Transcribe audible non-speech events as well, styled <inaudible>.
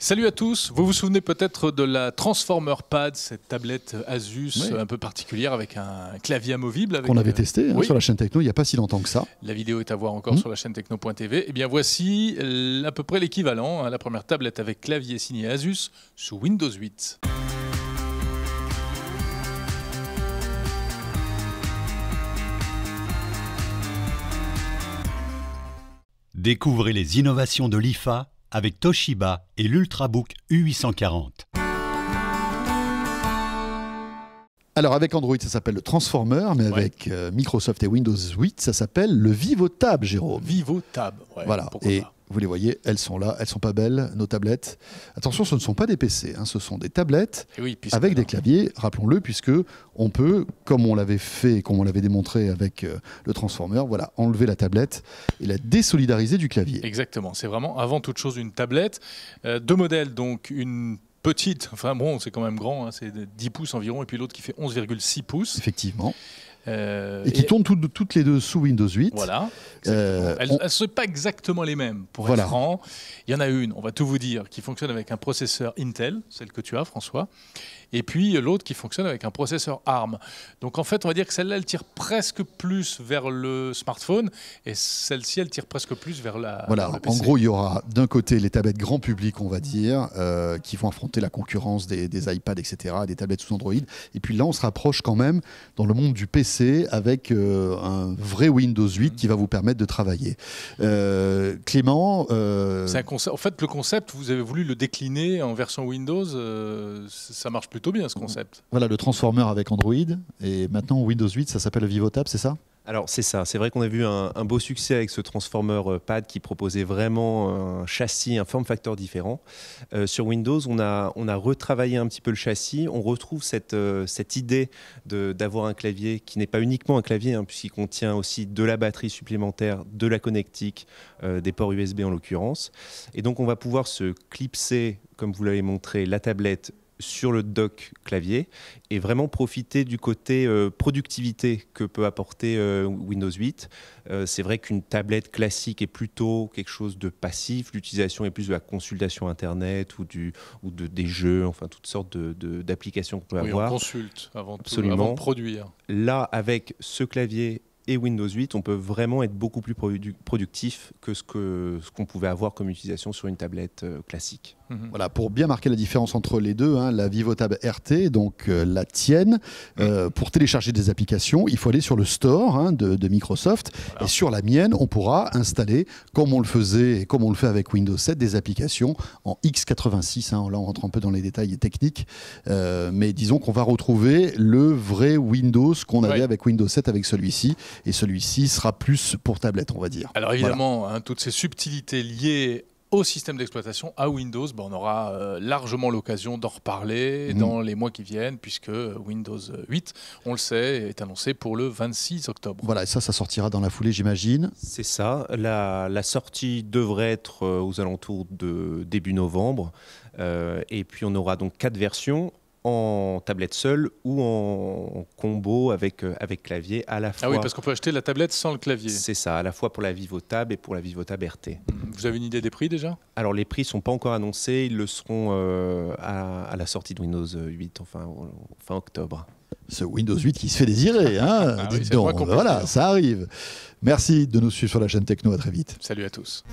Salut à tous, vous vous souvenez peut-être de la Transformer Pad, cette tablette Asus un peu particulière avec un clavier amovible. Qu'on avait euh, testé hein, sur la chaîne Techno il n'y a pas si longtemps que ça. La vidéo est à voir encore mmh. sur la chaîne techno.tv. Et eh bien voici à peu près l'équivalent, hein, la première tablette avec clavier signé Asus sous Windows 8. Découvrez les innovations de l'IFA avec Toshiba et l'Ultrabook U840. Alors avec Android, ça s'appelle le Transformer, mais avec euh, Microsoft et Windows 8, ça s'appelle le VivoTab, Jérôme. VivoTab, ouais, voilà. Vous les voyez, elles sont là, elles sont pas belles, nos tablettes. Attention, ce ne sont pas des PC, hein, ce sont des tablettes eh avec des claviers, rappelons-le, puisque on peut, comme on l'avait fait, comme on l'avait démontré avec euh, le Transformer, voilà, enlever la tablette et la désolidariser du clavier. Exactement, c'est vraiment avant toute chose une tablette. Euh, deux modèles, donc une petite, enfin bon, c'est quand même grand, hein, c'est 10 pouces environ, et puis l'autre qui fait 11,6 pouces. Effectivement. Euh, et qui tournent toutes les deux sous Windows 8. Voilà. Euh, elles ne sont pas exactement les mêmes. Pour être franc, il y en a une, on va tout vous dire, qui fonctionne avec un processeur Intel, celle que tu as, François, et puis l'autre qui fonctionne avec un processeur ARM. Donc en fait, on va dire que celle-là, elle tire presque plus vers le smartphone, et celle-ci, elle tire presque plus vers la. Voilà. en gros, il y aura d'un côté les tablettes grand public, on va dire, euh, qui vont affronter la concurrence des, des iPads, etc., des tablettes sous Android. Et puis là, on se rapproche quand même dans le monde du PC avec euh, un vrai Windows 8 qui va vous permettre de travailler. Euh, Clément euh, En fait, le concept, vous avez voulu le décliner en version Windows. ça marche plutôt bien, ce concept. Voilà, le Transformer avec Android. Et maintenant, Windows 8, ça s'appelle VivoTab, c'est ça alors c'est ça, c'est vrai qu'on a vu un, beau succès avec ce Transformer euh, Pad qui proposait vraiment un châssis, un form factor différent. Euh, sur Windows, on a, on a retravaillé un petit peu le châssis, on retrouve cette, euh, cette idée d'avoir un clavier qui n'est pas uniquement un clavier, hein, puisqu'il contient aussi de la batterie supplémentaire, de la connectique, des ports USB en l'occurrence. Et donc on va pouvoir se clipser, comme vous l'avez montré, la tablette sur le dock clavier et vraiment profiter du côté euh, productivité que peut apporter euh, Windows 8. Euh, c'est vrai qu'une tablette classique est plutôt quelque chose de passif, l'utilisation est plus de la consultation Internet ou, du, ou de, des jeux, enfin toutes sortes d'applications de, d'applications qu'on peut avoir. On consulte avant, de produire. Là, avec ce clavier et Windows 8, on peut vraiment être beaucoup plus productif que ce qu'on ce qu'on pouvait avoir comme utilisation sur une tablette classique. Mhm. Voilà, pour bien marquer la différence entre les deux, hein, la VivoTab RT, donc euh, la tienne, mhm. euh, pour télécharger des applications, il faut aller sur le store hein, de, Microsoft. Et sur la mienne, on pourra installer, comme on le faisait et comme on le fait avec Windows 7, des applications en x86. Hein. là, on rentre un peu dans les détails techniques. Euh, mais disons qu'on va retrouver le vrai Windows qu'on avait avec Windows 7 avec celui-ci. Et celui-ci sera plus pour tablette, on va dire. Alors évidemment, toutes ces subtilités liées au système d'exploitation, à Windows. Ben, on aura euh, largement l'occasion d'en reparler mmh. dans les mois qui viennent, puisque euh, Windows 8, euh, on le sait, est annoncé pour le 26 octobre. Voilà, et ça, ça sortira dans la foulée, j'imagine. C'est ça. La, sortie devrait être aux alentours de début novembre. et puis, on aura donc quatre versions en tablette seule ou en combo avec, euh, avec clavier à la fois. Ah oui, parce qu'on peut acheter la tablette sans le clavier. C'est ça, à la fois pour la VivoTab et pour la VivoTab RT. Hmm. Vous avez une idée des prix déjà Alors les prix ne sont pas encore annoncés, ils le seront euh, à, à, la sortie de Windows 8, euh, enfin fin octobre. Ce Windows 8 qui se fait désirer, hein <laughs> ah donc. Voilà, ça arrive. Merci de nous suivre sur la chaîne Techno, à très vite. Salut à tous.